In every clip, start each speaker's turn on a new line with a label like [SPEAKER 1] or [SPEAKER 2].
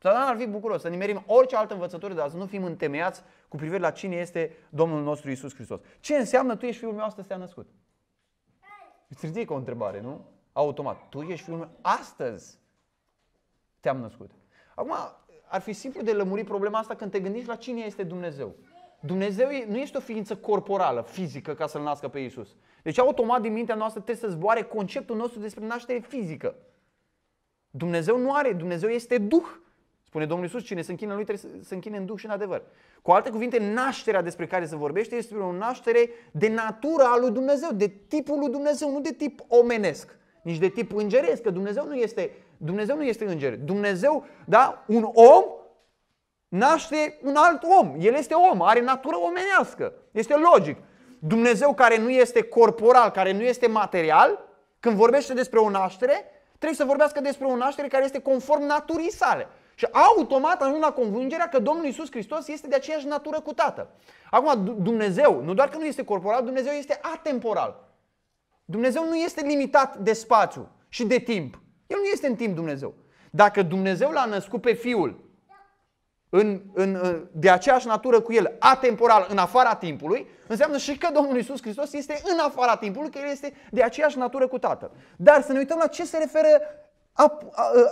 [SPEAKER 1] Zlatan ar fi bucuros să nimerim orice altă învățătură, dar să nu fim întemeiați cu privire la cine este Domnul nostru Isus Hristos. Ce înseamnă tu ești fiul meu, astăzi te-a născut? Îți ridică o întrebare, nu? Automat. Tu ești fiul meu, astăzi te-am născut. Acum, ar fi simplu de lămuri problema asta când te gândești la cine este Dumnezeu. Dumnezeu nu este o ființă corporală, fizică, ca să-L nască pe Isus. Deci automat din mintea noastră trebuie să zboare conceptul nostru despre naștere fizică. Dumnezeu nu are, Dumnezeu este Duh. Spune Domnul Iisus, cine se închină lui trebuie să se închine în duh și în adevăr. Cu alte cuvinte, nașterea despre care se vorbește este o naștere de natura a lui Dumnezeu, de tipul lui Dumnezeu, nu de tip omenesc, nici de tip îngeresc, că Dumnezeu nu este, Dumnezeu nu este înger. Dumnezeu, da, un om naște un alt om. El este om, are natură omenească. Este logic. Dumnezeu care nu este corporal, care nu este material, când vorbește despre o naștere, trebuie să vorbească despre o naștere care este conform naturii sale. Și automat ajung la convingerea că Domnul Isus Hristos este de aceeași natură cu Tatăl. Acum, Dumnezeu, nu doar că nu este corporal, Dumnezeu este atemporal. Dumnezeu nu este limitat de spațiu și de timp. El nu este în timp Dumnezeu. Dacă Dumnezeu l-a născut pe Fiul în, în, de aceeași natură cu el, atemporal, în afara timpului, înseamnă și că Domnul Isus Hristos este în afara timpului, că El este de aceeași natură cu Tatăl. Dar să ne uităm la ce se referă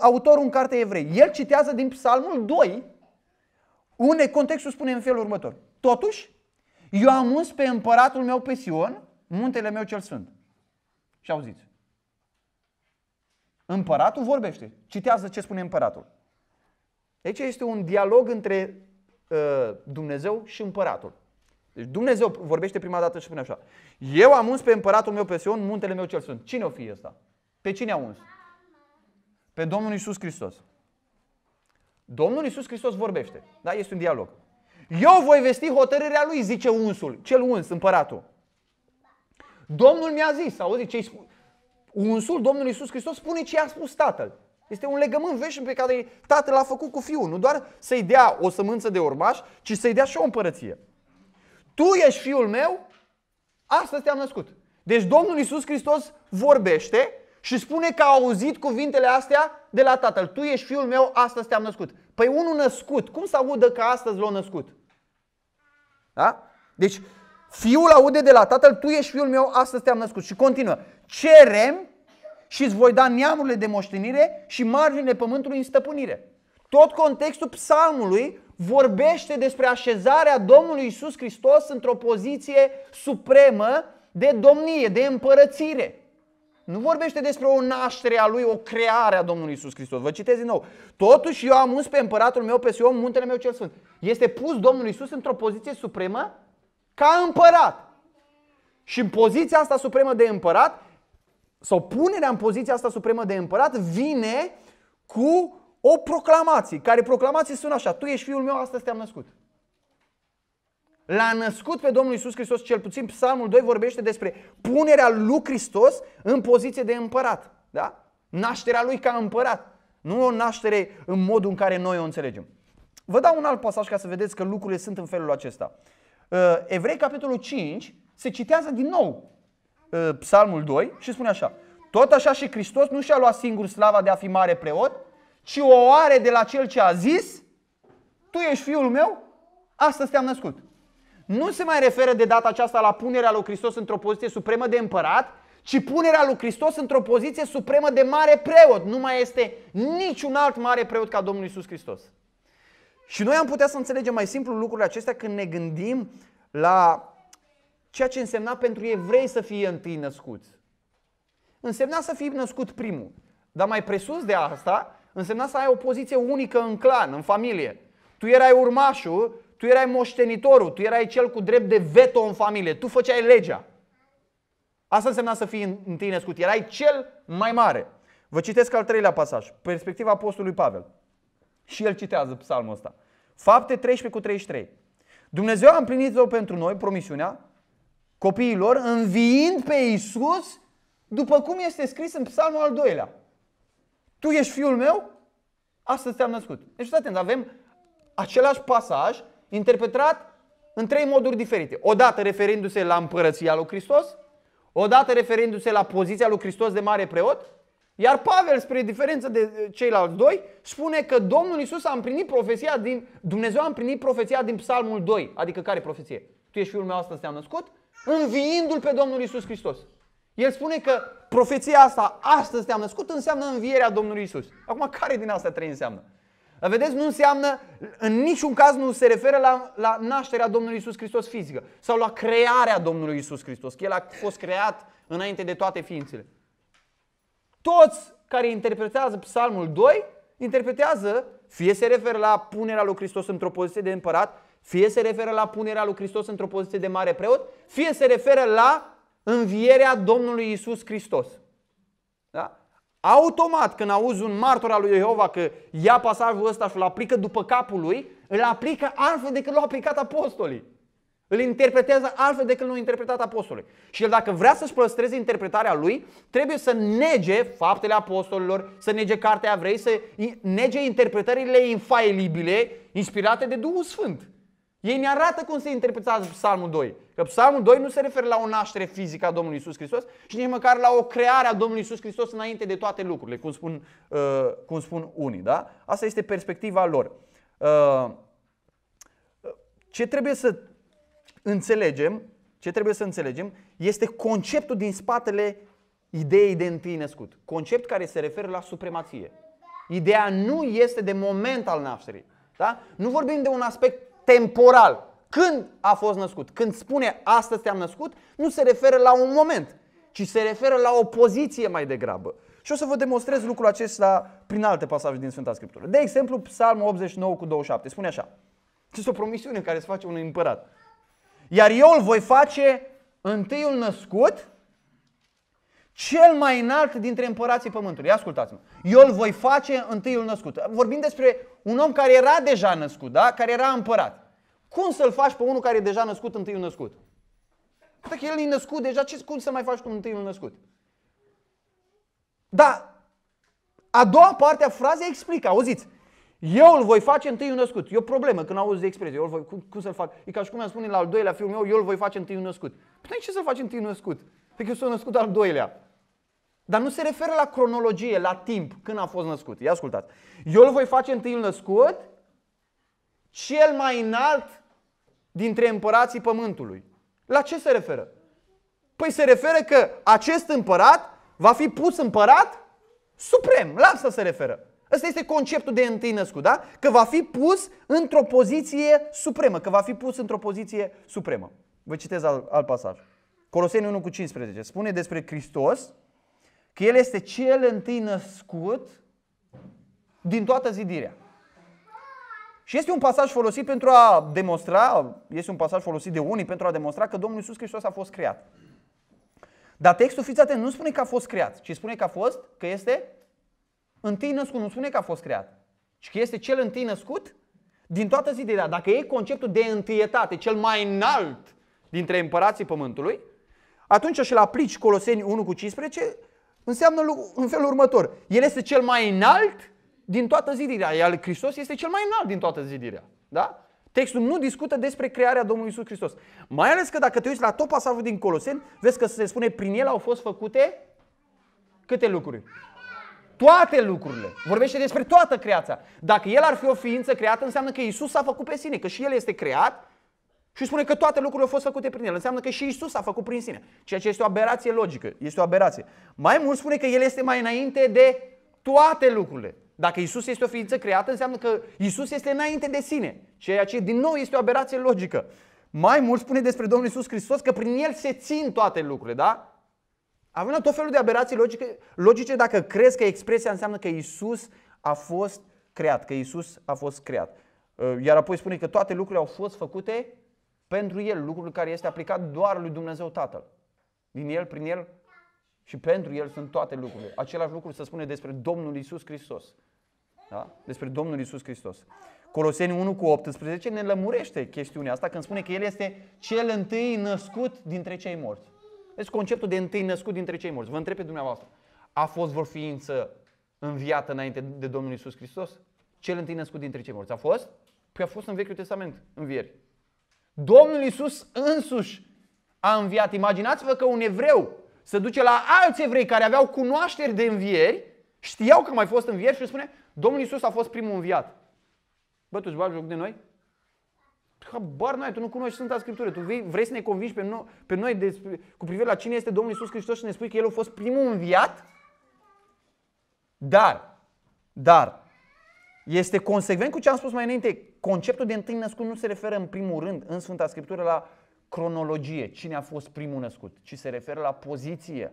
[SPEAKER 1] autorul în carte evrei. El citează din Psalmul 2, unde contextul spune în felul următor. Totuși, eu am uns pe împăratul meu pe Sion, muntele meu cel sfânt. Și auziți. Împăratul vorbește. Citează ce spune împăratul. Aici este un dialog între uh, Dumnezeu și împăratul. Deci Dumnezeu vorbește prima dată și spune așa. Eu am uns pe împăratul meu pe Sion, muntele meu cel sfânt. Cine o fi ăsta? Pe cine a uns? pe Domnul Isus Hristos. Domnul Isus Hristos vorbește. Da? Este un dialog. Eu voi vesti hotărârea lui, zice unsul, cel uns, împăratul. Domnul mi-a zis, auzi ce sp- Unsul, Domnul Isus Hristos spune ce i-a spus tatăl. Este un legământ veșnic pe care tatăl l-a făcut cu fiul. Nu doar să-i dea o sămânță de urmaș, ci să-i dea și o împărăție. Tu ești fiul meu, astăzi te-am născut. Deci Domnul Isus Hristos vorbește și spune că a auzit cuvintele astea de la tatăl. Tu ești fiul meu, astăzi te-am născut. Păi unul născut, cum să audă că astăzi l-a născut? Da? Deci fiul aude de la tatăl, tu ești fiul meu, astăzi te-am născut. Și continuă, cerem și îți voi da neamurile de moștenire și marginile pământului în stăpânire. Tot contextul psalmului vorbește despre așezarea Domnului Isus Hristos într-o poziție supremă de domnie, de împărățire. Nu vorbește despre o naștere a lui, o creare a Domnului Isus Hristos. Vă citez din nou. Totuși eu am uns pe împăratul meu pe Sion, muntele meu cel sfânt. Este pus Domnul Isus într-o poziție supremă ca împărat. Și în poziția asta supremă de împărat, sau punerea în poziția asta supremă de împărat, vine cu o proclamație, care proclamație sunt așa, tu ești fiul meu, astăzi te-am născut. L-a născut pe Domnul Isus Hristos, cel puțin Psalmul 2 vorbește despre punerea lui Hristos în poziție de împărat. Da? Nașterea lui ca împărat. Nu o naștere în modul în care noi o înțelegem. Vă dau un alt pasaj ca să vedeți că lucrurile sunt în felul acesta. Uh, Evrei, capitolul 5, se citează din nou uh, Psalmul 2 și spune așa. Tot așa și Hristos nu și-a luat singur slava de a fi mare preot, ci o are de la cel ce a zis, tu ești fiul meu, astăzi te-am născut nu se mai referă de data aceasta la punerea lui Hristos într-o poziție supremă de împărat, ci punerea lui Hristos într-o poziție supremă de mare preot. Nu mai este niciun alt mare preot ca Domnul Isus Hristos. Și noi am putea să înțelegem mai simplu lucrurile acestea când ne gândim la ceea ce însemna pentru evrei să fie întâi născuți. Însemna să fii născut primul. Dar mai presus de asta, însemna să ai o poziție unică în clan, în familie. Tu erai urmașul tu erai moștenitorul, tu erai cel cu drept de veto în familie, tu făceai legea. Asta însemna să fii întâi născut, erai cel mai mare. Vă citesc al treilea pasaj, perspectiva apostolului Pavel. Și el citează psalmul ăsta. Fapte 13 cu 33. Dumnezeu a împlinit-o pentru noi, promisiunea, copiilor, înviind pe Iisus, după cum este scris în psalmul al doilea. Tu ești fiul meu, astăzi te-am născut. Deci, atent, avem același pasaj interpretat în trei moduri diferite. Odată referindu-se la împărăția lui Hristos, odată referindu-se la poziția lui Hristos de mare preot, iar Pavel, spre diferență de eh, ceilalți doi, spune că Domnul Isus a împlinit profeția din, Dumnezeu a împlinit profeția din Psalmul 2, adică care profeție? Tu ești fiul meu, asta te-am născut, înviindu-l pe Domnul Isus Hristos. El spune că profeția asta, astăzi te-am născut, înseamnă învierea Domnului Isus. Acum, care din asta trei înseamnă? vedeți, nu înseamnă, în niciun caz nu se referă la, la nașterea Domnului Isus Hristos fizică sau la crearea Domnului Isus Hristos, că El a fost creat înainte de toate ființele. Toți care interpretează Psalmul 2, interpretează, fie se referă la punerea lui Hristos într-o poziție de împărat, fie se referă la punerea lui Hristos într-o poziție de mare preot, fie se referă la învierea Domnului Isus Hristos. Da? Automat, când auzi un martor al lui Jehova că ia pasajul ăsta și îl aplică după capul lui, îl aplică altfel decât l-au aplicat apostolii. Îl interpretează altfel decât l-au interpretat apostolii. Și el dacă vrea să-și păstreze interpretarea lui, trebuie să nege faptele apostolilor, să nege cartea vrei să nege interpretările infailibile inspirate de Duhul Sfânt. Ei ne arată cum se interpretează Psalmul 2. Că Psalmul 2 nu se referă la o naștere fizică a Domnului Isus Hristos și nici măcar la o creare a Domnului Isus Hristos înainte de toate lucrurile, cum spun, uh, cum spun unii. Da? Asta este perspectiva lor. Uh, ce trebuie să înțelegem, ce trebuie să înțelegem este conceptul din spatele ideii de întâi născut. Concept care se referă la supremație. Ideea nu este de moment al nașterii. Da? Nu vorbim de un aspect temporal. Când a fost născut? Când spune astăzi te-am născut, nu se referă la un moment, ci se referă la o poziție mai degrabă. Și o să vă demonstrez lucrul acesta prin alte pasaje din Sfânta Scriptură. De exemplu, Psalmul 89 cu 27 spune așa. Este o promisiune care se face unui împărat. Iar eu îl voi face întâiul născut cel mai înalt dintre împărații pământului. ascultați-mă. Eu îl voi face întâiul născut. Vorbim despre un om care era deja născut, da? care era împărat. Cum să-l faci pe unul care e deja născut întâiul născut? Dacă el e născut deja, ce, cum să mai faci tu întâiul născut? Da, a doua parte a frazei explică, auziți, eu îl voi face întâi născut. E o problemă când auzi expresie. eu îl voi, cum, cum să-l fac? E ca și cum am spune la al doilea fiul meu, eu îl voi face întâi născut. Păi ce să-l faci întâi născut? Pentru păi că eu sunt născut al doilea. Dar nu se referă la cronologie, la timp, când a fost născut. Ia ascultați. Eu îl voi face întâi născut, cel mai înalt dintre împărații pământului. La ce se referă? Păi se referă că acest împărat va fi pus împărat suprem. La asta se referă. Ăsta este conceptul de întâi născut, da? Că va fi pus într-o poziție supremă, că va fi pus într-o poziție supremă. Vă citez al, al pasaj. Coloseni 1 cu 15 spune despre Hristos că El este cel întâi născut din toată zidirea. Și este un pasaj folosit pentru a demonstra, este un pasaj folosit de unii pentru a demonstra că Domnul Iisus Hristos a fost creat. Dar textul, fiți atent, nu spune că a fost creat, ci spune că a fost, că este întâi născut, nu spune că a fost creat, ci că este cel întâi născut din toată zidirea. Dacă e conceptul de întâietate, cel mai înalt dintre împărații pământului, atunci și-l aplici Coloseni 1 cu 15, înseamnă în felul următor. El este cel mai înalt din toată zidirea, iar Hristos este cel mai înalt din toată zidirea. Da? Textul nu discută despre crearea Domnului Isus Hristos. Mai ales că dacă te uiți la tot pasajul din Coloseni, vezi că se spune prin el au fost făcute câte lucruri? Toate lucrurile. Vorbește despre toată creația. Dacă el ar fi o ființă creată, înseamnă că Isus s-a făcut pe sine, că și el este creat și spune că toate lucrurile au fost făcute prin el. Înseamnă că și Isus a făcut prin sine. Ceea ce este o aberație logică. Este o aberație. Mai mult spune că el este mai înainte de toate lucrurile. Dacă Isus este o ființă creată, înseamnă că Isus este înainte de sine. Ceea ce din nou este o aberație logică. Mai mult spune despre Domnul Isus Hristos că prin El se țin toate lucrurile, da? Avem tot felul de aberații logice, logice dacă crezi că expresia înseamnă că Isus a fost creat, că Isus a fost creat. Iar apoi spune că toate lucrurile au fost făcute pentru el, lucrul care este aplicat doar lui Dumnezeu Tatăl. Din el, prin el și pentru el sunt toate lucrurile. Același lucru se spune despre Domnul Isus Hristos. Da? Despre Domnul Isus Hristos. Coloseni 1 cu 18 ne lămurește chestiunea asta când spune că El este cel întâi născut dintre cei morți. Deci conceptul de întâi născut dintre cei morți. Vă întreb pe dumneavoastră. A fost vreo ființă înviată înainte de Domnul Isus Hristos? Cel întâi născut dintre cei morți. A fost? Păi a fost în Vechiul Testament vieri. Domnul Iisus însuși a înviat. Imaginați-vă că un evreu se duce la alți evrei care aveau cunoașteri de învieri, știau că mai fost învieri și spune Domnul Iisus a fost primul înviat. Bă, tu joc de noi? Habar n-ai, tu nu cunoști Sfânta Scriptură. Tu vrei, vrei să ne convingi pe noi, pe noi de, cu privire la cine este Domnul Iisus Hristos și ne spui că El a fost primul înviat? Dar, dar, este consecvent cu ce am spus mai înainte. Conceptul de întâi născut nu se referă în primul rând în Sfânta Scriptură la cronologie, cine a fost primul născut, ci se referă la poziție,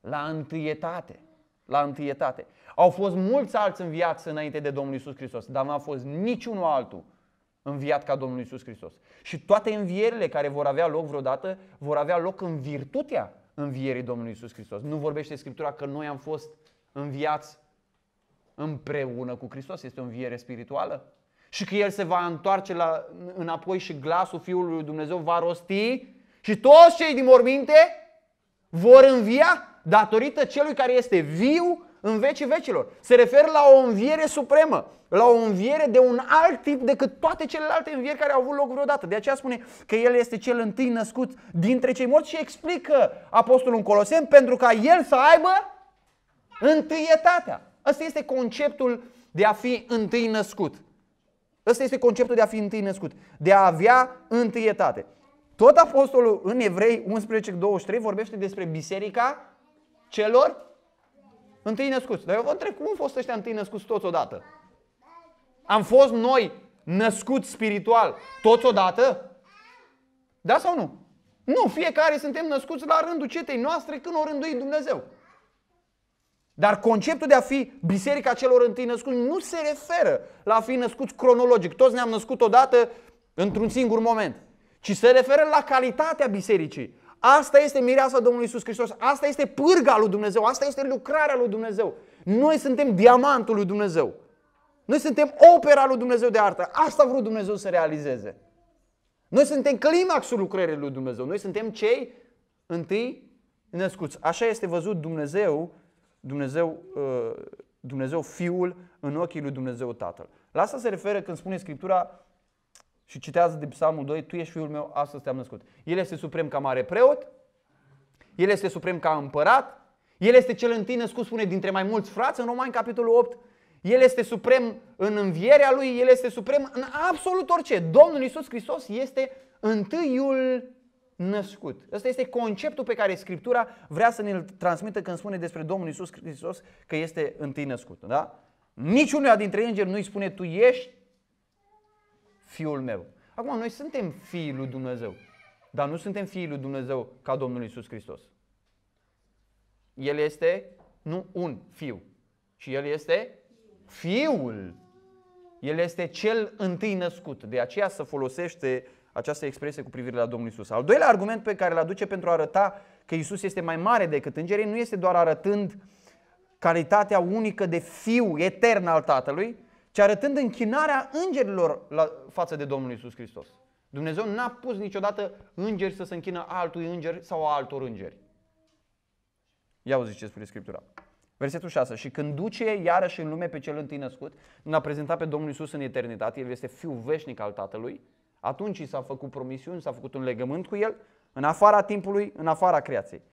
[SPEAKER 1] la întâietate. La întâietate. Au fost mulți alți în viață înainte de Domnul Isus Hristos, dar nu a fost niciunul altul înviat ca Domnul Isus Hristos. Și toate învierile care vor avea loc vreodată, vor avea loc în virtutea învierii Domnului Isus Hristos. Nu vorbește Scriptura că noi am fost înviați împreună cu Hristos. Este o înviere spirituală. Și că El se va întoarce la, înapoi și glasul Fiului lui Dumnezeu va rosti și toți cei din morminte vor învia datorită celui care este viu în vecii vecilor. Se referă la o înviere supremă, la o înviere de un alt tip decât toate celelalte învieri care au avut loc vreodată. De aceea spune că el este cel întâi născut dintre cei morți și explică apostolul în Colosem pentru ca el să aibă întâietatea. Ăsta este conceptul de a fi întâi născut. Ăsta este conceptul de a fi întâi născut, de a avea întâietate. Tot apostolul în Evrei 11:23 vorbește despre biserica celor întâi născuți. Dar eu vă întreb, cum au fost ăștia întâi născuți toți odată? Am fost noi născuți spiritual toți odată? Da sau nu? Nu, fiecare suntem născuți la rândul cetei noastre când o rânduit Dumnezeu. Dar conceptul de a fi biserica celor întâi născuți nu se referă la a fi născuți cronologic. Toți ne-am născut odată într-un singur moment. Ci se referă la calitatea bisericii. Asta este mireasa Domnului Isus Hristos. Asta este pârga lui Dumnezeu. Asta este lucrarea lui Dumnezeu. Noi suntem diamantul lui Dumnezeu. Noi suntem opera lui Dumnezeu de artă. Asta a vrut Dumnezeu să realizeze. Noi suntem climaxul lucrării lui Dumnezeu. Noi suntem cei întâi născuți. Așa este văzut Dumnezeu Dumnezeu, uh, Dumnezeu Fiul în ochii lui Dumnezeu Tatăl. La asta se referă când spune Scriptura și citează din Psalmul 2, Tu ești Fiul meu, astăzi te-am născut. El este suprem ca mare preot, El este suprem ca împărat, El este cel întâi născut, spune, dintre mai mulți frați, în Romani, capitolul 8, el este suprem în învierea Lui, El este suprem în absolut orice. Domnul Isus Hristos este întâiul născut. Ăsta este conceptul pe care Scriptura vrea să ne-l transmită când spune despre Domnul Isus Hristos că este întâi născut. Da? Niciunul dintre îngeri nu-i spune tu ești fiul meu. Acum, noi suntem fiii lui Dumnezeu, dar nu suntem fiii lui Dumnezeu ca Domnul Isus Hristos. El este nu un fiu, ci el este fiul. El este cel întâi născut. De aceea să folosește această expresie cu privire la Domnul Isus. Al doilea argument pe care îl aduce pentru a arăta că Isus este mai mare decât îngerii nu este doar arătând calitatea unică de fiu etern al Tatălui, ci arătând închinarea îngerilor la, față de Domnul Isus Hristos. Dumnezeu n-a pus niciodată îngeri să se închină altui înger sau altor îngeri. Ia uzi ce spune Scriptura. Versetul 6. Și când duce iarăși în lume pe cel întâi născut, l-a prezentat pe Domnul Isus în eternitate, El este fiul veșnic al Tatălui, atunci i s-a făcut promisiuni, s-a făcut un legământ cu el, în afara timpului, în afara creației.